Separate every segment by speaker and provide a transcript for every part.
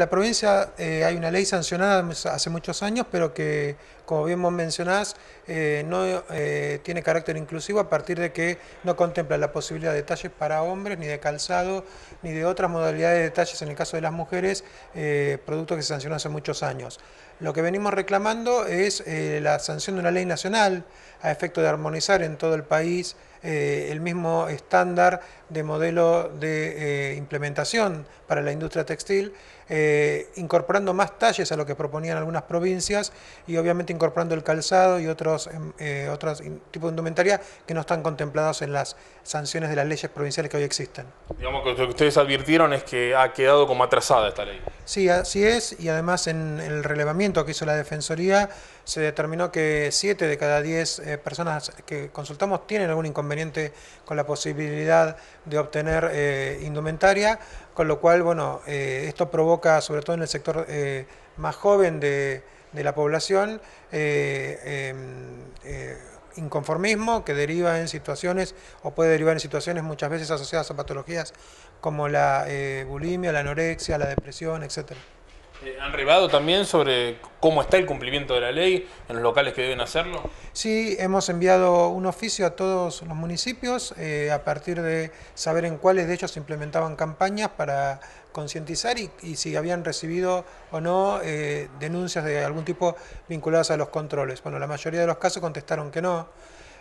Speaker 1: La provincia eh, hay una ley sancionada hace muchos años, pero que, como bien vos mencionás, eh, no eh, tiene carácter inclusivo a partir de que no contempla la posibilidad de detalles para hombres, ni de calzado, ni de otras modalidades de detalles en el caso de las mujeres, producto que se sancionó hace muchos años. Lo que venimos reclamando es la sanción de una ley nacional a efecto de armonizar en todo el país eh, el mismo estándar de modelo de eh, implementación para la industria textil, eh, incorporando más talles a lo que proponían algunas provincias y obviamente incorporando el calzado y otros, em, otros tipos de indumentaria que no están contemplados en las sanciones de las leyes provinciales que hoy existen.
Speaker 2: Digamos que lo que ustedes advirtieron es que ha quedado como atrasada esta ley.
Speaker 1: Sí, así es, y además en el relevamiento que hizo la Defensoría se determinó que 7 de cada 10 eh, personas que consultamos tienen algún inconveniente con la posibilidad de obtener eh, indumentaria, con lo cual, bueno, eh, esto provoca, sobre todo en el sector más joven de, de la población, em, inconformismo que deriva en situaciones o puede derivar en situaciones muchas veces asociadas a patologías como la eh, bulimia, la anorexia, la depresión, etcétera.
Speaker 2: Eh, ¿Han ribado también sobre cómo está el cumplimiento de la ley en los locales que deben hacerlo?
Speaker 1: Sí, hemos enviado un oficio a todos los municipios eh, a partir de saber en cuáles de ellos se implementaban campañas para concientizar y, si habían recibido o no eh, denuncias de algún tipo vinculadas a los controles. Bueno, la mayoría de los casos contestaron que no.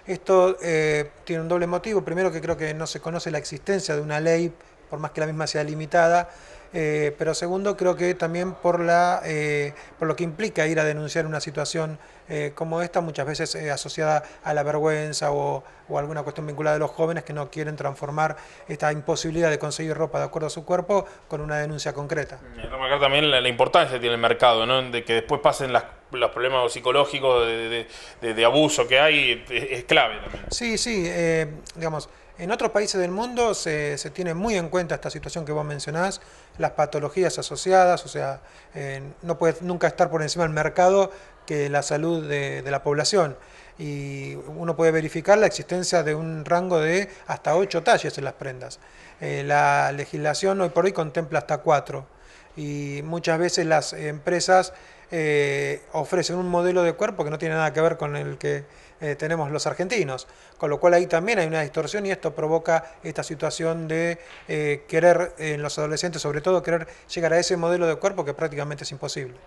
Speaker 1: Esto tiene un doble motivo. Primero que creo que no se conoce la existencia de una ley, por más que la misma sea limitada, eh, pero segundo creo que también por, la, eh, por lo que implica ir a denunciar una situación eh, como esta, muchas veces asociada a la vergüenza o, o, alguna cuestión vinculada a los jóvenes que no quieren transformar esta imposibilidad de conseguir ropa de acuerdo a su cuerpo con una denuncia concreta.
Speaker 2: también la, importancia que tiene el mercado, de que después pasen las los problemas psicológicos de, abuso que hay es, clave también.
Speaker 1: Sí, sí, eh, digamos, en otros países del mundo se, se, tiene muy en cuenta esta situación que vos mencionás, las patologías asociadas, o sea, no puede nunca estar por encima del mercado que la salud de, la población y uno puede verificar la existencia de un rango de hasta ocho talles en las prendas. Eh, la legislación hoy por hoy contempla hasta cuatro y muchas veces las empresas eh, ofrecen un modelo de cuerpo que no tiene nada que ver con el que eh, tenemos los argentinos, con lo cual ahí también hay una distorsión y esto provoca esta situación de eh, querer en los adolescentes, sobre todo, querer llegar a ese modelo de cuerpo que prácticamente es imposible.